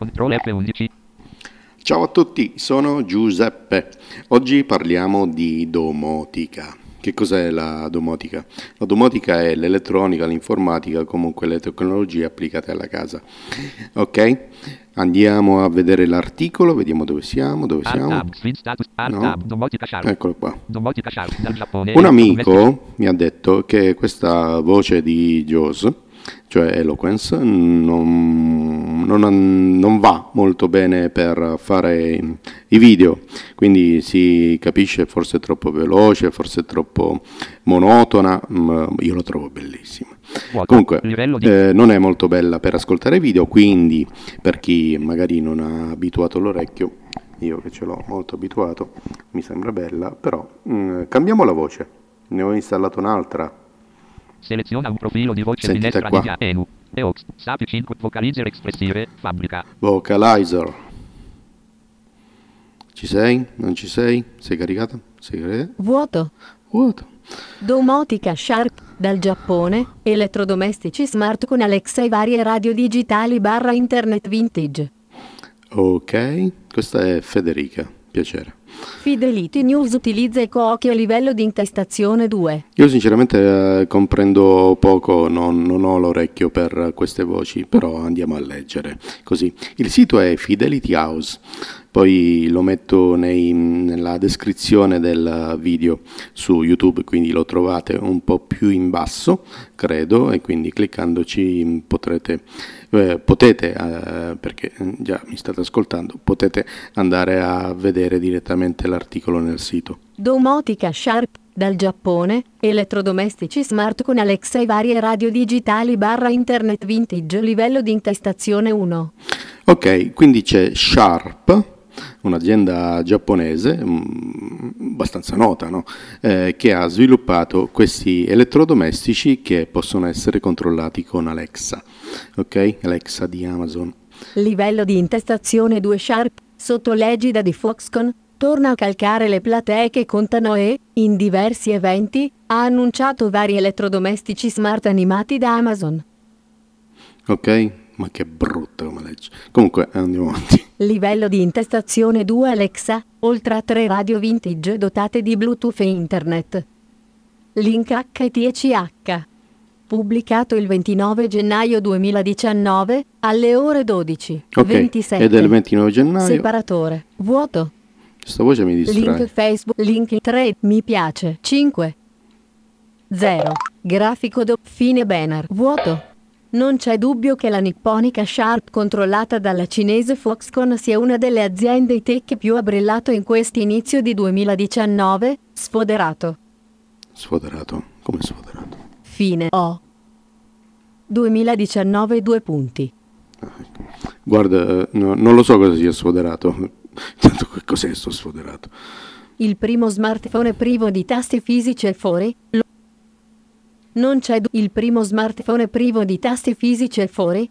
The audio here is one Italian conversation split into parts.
Control F11. Ciao a tutti, sono Giuseppe. Oggi parliamo di domotica. Che cos'è la domotica? La domotica è l'elettronica, l'informatica, comunque le tecnologie applicate alla casa. Ok? Andiamo a vedere l'articolo, vediamo dove siamo, dove siamo. No. Eccolo qua. Un amico mi ha detto che questa voce di Jaws cioè Eloquence, non, non, non, va molto bene per fare i video, quindi si capisce forse troppo veloce, forse troppo monotona, mm, io lo trovo bellissima. Comunque, eh, non è molto bella per ascoltare video, quindi per chi magari non ha abituato l'orecchio, io che ce l'ho molto abituato, mi sembra bella, però mh, mm, cambiamo la voce, ne ho installato un'altra Seleziona un profilo di voce Sentite finestra qua. di Enu. Eox, Sapi 5, Vocalizer espressive, fabbrica. Vocalizer. Ci sei? Non ci sei? Sei caricata? Sei caricata? Vuoto. Vuoto. Domotica Sharp, dal Giappone, elettrodomestici smart con Alexa e varie radio digitali barra internet vintage. Ok, questa è Federica, piacere. Fidelity News utilizza i cochi a livello di intestazione 2. Io sinceramente eh, comprendo poco, non, non ho l'orecchio per queste voci, però andiamo a leggere. Così. Il sito è Fidelity House poi lo metto nei, nella descrizione del video su YouTube, quindi lo trovate un po' più in basso, credo, e quindi cliccandoci potrete, eh, potete, eh, perché già mi state ascoltando, potete andare a vedere direttamente l'articolo nel sito. Domotica Sharp dal Giappone, elettrodomestici smart con Alexa e varie radio digitali barra internet vintage livello di intestazione 1. Ok, quindi c'è Sharp un'azienda giapponese mm, abbastanza nota no? eh, che ha sviluppato questi elettrodomestici che possono essere controllati con Alexa, ok? Alexa di Amazon. Livello di intestazione 2 Sharp, sotto l'egida di Foxconn, torna a calcare le platee che contano e, in diversi eventi, ha annunciato vari elettrodomestici smart animati da Amazon. Ok, ma che brutto come legge. Comunque andiamo avanti. Livello di intestazione 2 Alexa, oltre a 3 radio vintage dotate di Bluetooth e internet. Link H10H. Pubblicato il 29 gennaio 2019 alle ore 12. Ok, 27. è del 29 gennaio. Separatore, vuoto. Questa voce mi distrae. Link Facebook, link 3, mi piace, 5. 0. Grafico do, fine banner, vuoto. Non c'è dubbio che la nipponica Sharp controllata dalla cinese Foxconn sia una delle aziende tech che più ha brillato in questo inizio di 2019, sfoderato. Sfoderato? Come sfoderato? Fine O. 2019 due punti. Guarda, no, non lo so cosa sia sfoderato. Tanto cos'è sto sfoderato? Il primo smartphone privo di tasti fisici e fuori, lo non c'è il primo smartphone privo di tasti fisici e fuori?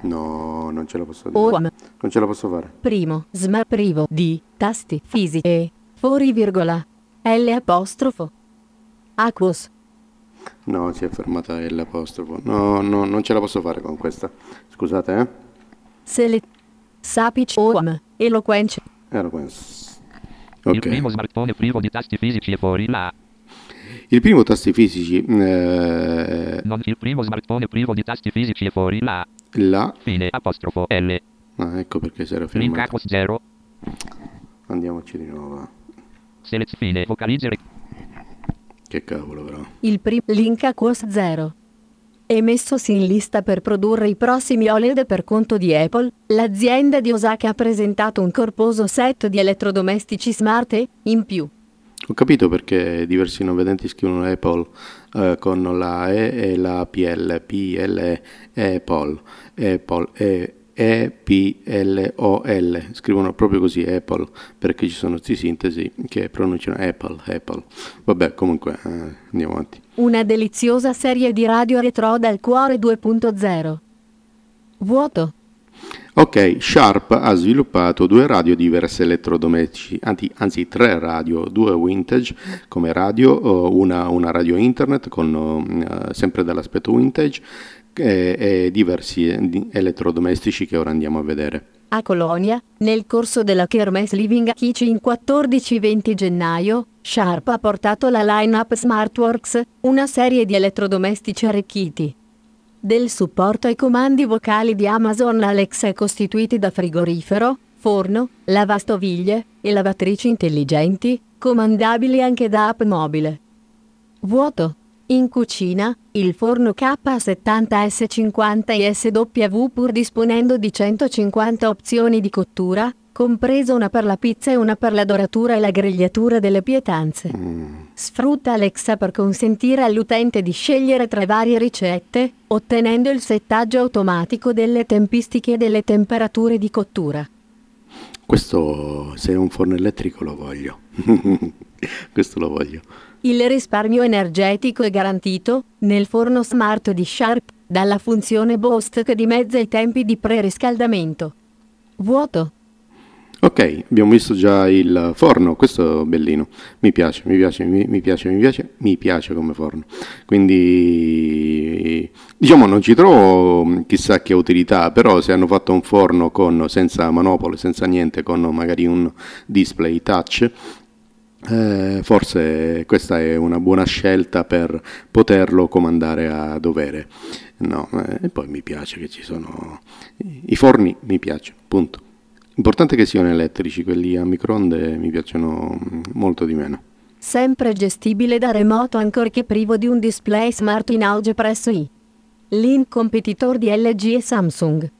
No, non ce la posso dire. Um. Non ce la posso fare. Primo smart privo di tasti fisici e fuori virgola. L apostrofo. Aquos. No, si è fermata L apostrofo. No, no, non ce la posso fare con questa. Scusate, eh. Select. Sapic oam. Eloquence. Eloquence. Okay. Il primo smartphone privo di tasti fisici e fuori la il primo tasti fisici. Eh, non il primo smartphone privo di tasti fisici è fuori la. La. Fine apostrofo L. Ah, ecco perché si era fermato. Link Andiamoci di nuovo. Selezione vocalizzare. Che cavolo però. Il primo link a acos 0. È messosi in lista per produrre i prossimi OLED per conto di Apple, l'azienda di Osaka ha presentato un corposo set di elettrodomestici smart e, in più, ho capito perché diversi non vedenti scrivono Apple eh, con la E e la PL, PLE, Apple, Apple, E. E-P-L-O-L, scrivono proprio così Apple, perché ci sono questi sintesi che pronunciano Apple, Apple. Vabbè, comunque, eh, andiamo avanti. Una deliziosa serie di radio retro dal cuore 2.0. Vuoto. Ok, Sharp ha sviluppato due radio diverse elettrodomestici, anzi, anzi, tre radio, due vintage come radio, una, una radio internet con, uh, sempre dall'aspetto vintage e, e diversi eh, elettrodomestici che ora andiamo a vedere. A Colonia, nel corso della Kermes Living Kitchen 14-20 gennaio, Sharp ha portato la lineup Smartworks, una serie di elettrodomestici arricchiti del supporto ai comandi vocali di Amazon Alexa costituiti da frigorifero, forno, lavastoviglie e lavatrici intelligenti, comandabili anche da app mobile. Vuoto. In cucina, il forno K70S50 ISW pur disponendo di 150 opzioni di cottura, compresa una per la pizza e una per la doratura e la grigliatura delle pietanze. Mm. Sfrutta Alexa per consentire all'utente di scegliere tra varie ricette, ottenendo il settaggio automatico delle tempistiche e delle temperature di cottura. Questo, se è un forno elettrico, lo voglio. Questo lo voglio. Il risparmio energetico è garantito nel forno smart di Sharp dalla funzione Boost che dimezza i tempi di preriscaldamento. Vuoto. Ok, abbiamo visto già il forno, questo è bellino, mi piace, mi piace, mi, mi piace, mi piace, mi piace come forno. Quindi diciamo non ci trovo chissà che utilità, però se hanno fatto un forno con, senza manopole, senza niente, con magari un display touch, eh, forse questa è una buona scelta per poterlo comandare a dovere. No, eh, e poi mi piace che ci sono i forni, mi piace, punto. Importante che siano elettrici, quelli a microonde mi piacciono mm, molto di meno. Sempre gestibile da remoto ancorché privo di un display smart in auge presso i Link competitor di LG e Samsung.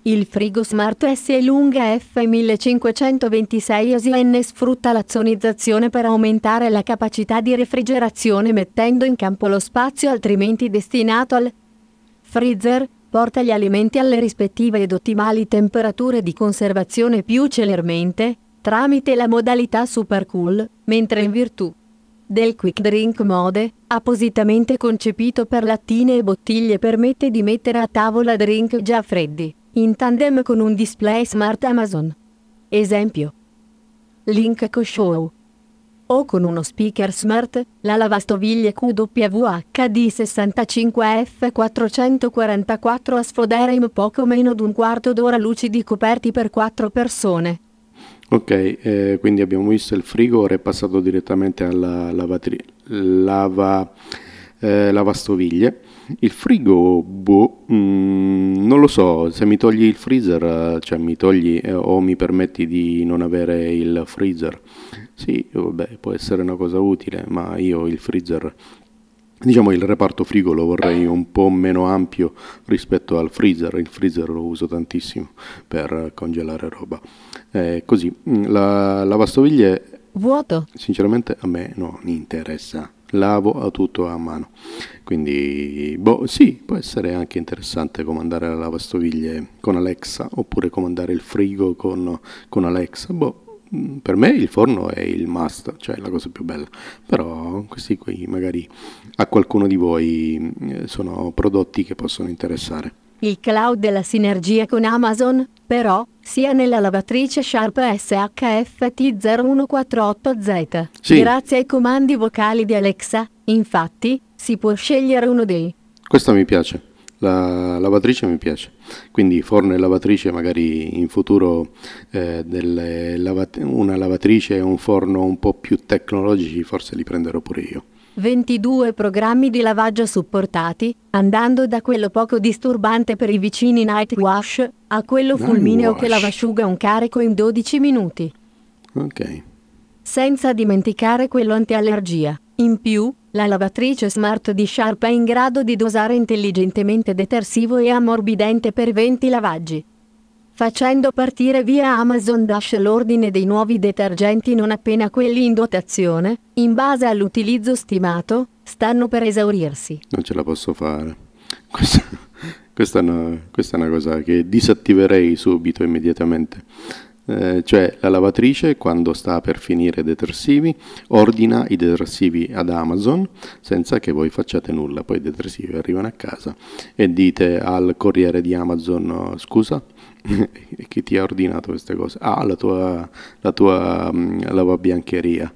Il frigo Smart S lunga F1526 OSIN sfrutta l'azionizzazione per aumentare la capacità di refrigerazione mettendo in campo lo spazio altrimenti destinato al freezer, porta gli alimenti alle rispettive ed ottimali temperature di conservazione più celermente, tramite la modalità Super Cool, mentre in virtù del Quick Drink Mode, appositamente concepito per lattine e bottiglie permette di mettere a tavola drink già freddi, in tandem con un display smart Amazon. Esempio. Link Co-Show o con uno speaker smart, la lavastoviglie QWHD65F444 a sfodere in poco meno di un quarto d'ora lucidi coperti per 4 persone. Ok, eh, quindi abbiamo visto il frigo, ora è passato direttamente alla lavatri- lava, eh, lavastoviglie. Il frigo, boh, mm, non lo so, se mi togli il freezer, eh, cioè mi togli eh, o mi permetti di non avere il freezer. Sì, vabbè, può essere una cosa utile, ma io il freezer Diciamo il reparto frigo lo vorrei un po' meno ampio rispetto al freezer, il freezer lo uso tantissimo per congelare roba. Eh, così, mm, la lavastoviglie... Vuoto? Sinceramente a me non interessa lavo a tutto a mano. Quindi, boh, sì, può essere anche interessante comandare la lavastoviglie con Alexa oppure comandare il frigo con, con Alexa. Boh, mm, per me il forno è il must, cioè la cosa più bella, però questi qui magari a qualcuno di voi mm, sono prodotti che possono interessare. Il cloud della sinergia con Amazon, però, sia nella lavatrice Sharp SHFT0148Z. Sì. Grazie ai comandi vocali di Alexa, infatti, si può scegliere uno dei. Questa mi piace, la lavatrice mi piace, quindi forno e lavatrice magari in futuro eh, lavat- una lavatrice e un forno un po' più tecnologici forse li prenderò pure io. 22 programmi di lavaggio supportati, andando da quello poco disturbante per i vicini Night Wash a quello fulmineo che lavasciuga un carico in 12 minuti. Ok. Senza dimenticare quello antiallergia. In più, la lavatrice smart di Sharp è in grado di dosare intelligentemente detersivo e ammorbidente per 20 lavaggi facendo partire via Amazon Dash l'ordine dei nuovi detergenti non appena quelli in dotazione, in base all'utilizzo stimato, stanno per esaurirsi. Non ce la posso fare. Questa, questa, è, una, questa è, una, cosa che disattiverei subito, immediatamente. Eh, cioè la lavatrice quando sta per finire i detersivi ordina i detersivi ad Amazon senza che voi facciate nulla, poi i detersivi arrivano a casa e dite al corriere di Amazon oh, scusa e chi ti ha ordinato queste cose? Ah, la tua, la tua mh, mm, lavabiancheria.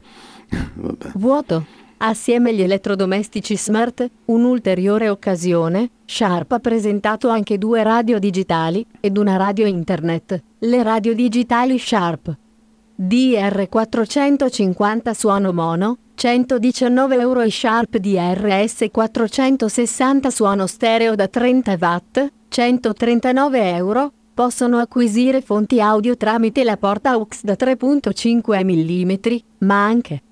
Vabbè. Vuoto. Assieme agli elettrodomestici smart, un'ulteriore occasione, Sharp ha presentato anche due radio digitali ed una radio internet, le radio digitali Sharp. DR450 suono mono, 119 euro e Sharp DRS460 suono stereo da 30 watt, 139 euro, possono acquisire fonti audio tramite la porta AUX da 3.5 mm, ma anche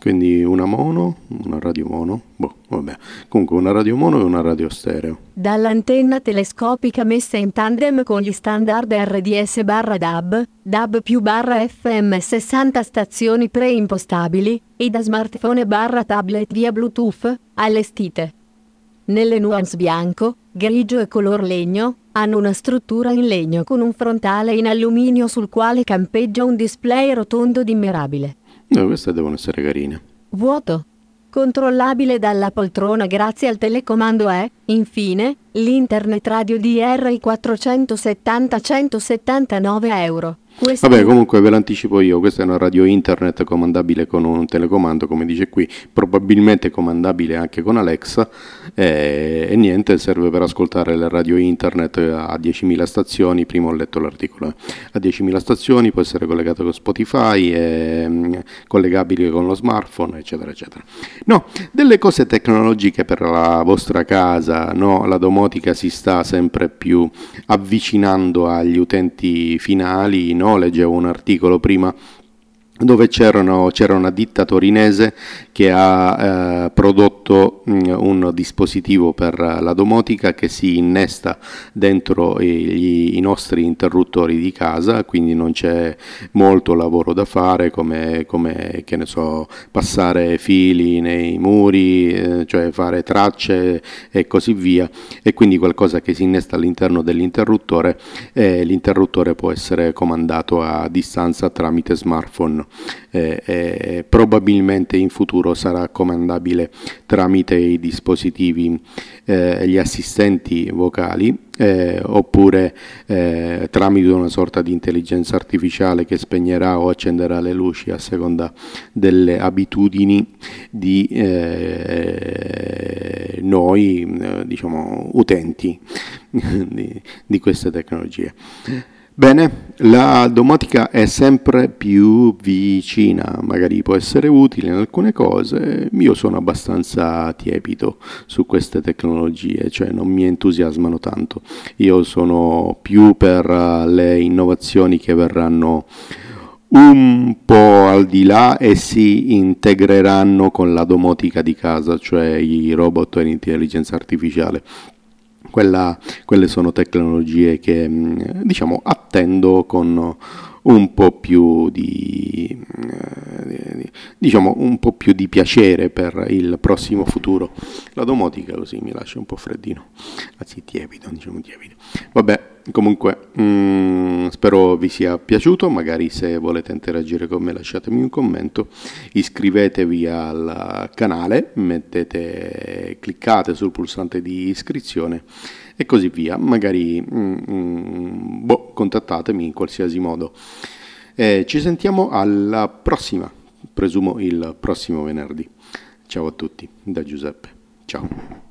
quindi una mono, una radio mono, boh, vabbè, comunque una radio mono e una radio stereo. Dall'antenna telescopica messa in tandem con gli standard RDS barra DAB, DAB più barra FM 60 stazioni preimpostabili, e da smartphone barra tablet via Bluetooth, allestite. Nelle nuance bianco, grigio e color legno, hanno una struttura in legno con un frontale in alluminio sul quale campeggia un display rotondo dimmerabile. No, queste devono essere carine. Vuoto. Controllabile dalla poltrona grazie al telecomando è, infine, l'internet radio di 470 179 euro. Questi... Vabbè, comunque ve l'anticipo io, questa è una radio internet comandabile con un telecomando, come dice qui, probabilmente comandabile anche con Alexa e, e niente, serve per ascoltare la radio internet a 10.000 stazioni, prima ho letto l'articolo, eh. a 10.000 stazioni può essere collegato con Spotify, è, mh, mm, collegabile con lo smartphone, eccetera, eccetera. No, delle cose tecnologiche per la vostra casa, no? la domotica si sta sempre più avvicinando agli utenti finali, no? knowledge un articolo prima dove c'era una ditta torinese che ha eh, prodotto mh, mm, un dispositivo per la domotica che si innesta dentro gli, i nostri interruttori di casa, quindi non c'è molto lavoro da fare come, come so, passare fili nei muri, eh, cioè fare tracce e così via, e quindi qualcosa che si innesta all'interno dell'interruttore e eh, l'interruttore può essere comandato a distanza tramite smartphone eh, eh, probabilmente in futuro sarà comandabile tramite i dispositivi, eh, gli assistenti vocali eh, oppure eh, tramite una sorta di intelligenza artificiale che spegnerà o accenderà le luci a seconda delle abitudini di eh, noi diciamo, utenti di, di queste tecnologie. Bene, la domotica è sempre più vicina, magari può essere utile in alcune cose, io sono abbastanza tiepido su queste tecnologie, cioè non mi entusiasmano tanto, io sono più per eh, le innovazioni che verranno un po' al di là e si integreranno con la domotica di casa, cioè i robot e l'intelligenza artificiale quella, quelle sono tecnologie che mm, diciamo attendo con un po' più eh, di, diciamo, un po' più di piacere per il prossimo futuro. La domotica così mi lascia un po' freddino, anzi ah, tiepido, diciamo tiepido. Vabbè, comunque mh, mm, spero vi sia piaciuto magari se volete interagire con me lasciatemi un commento iscrivetevi al canale mettete, cliccate sul pulsante di iscrizione e così via. Magari mm, mm, boh, contattatemi in qualsiasi modo. Eh, ci sentiamo alla prossima, presumo il prossimo venerdì. Ciao a tutti, da Giuseppe. Ciao.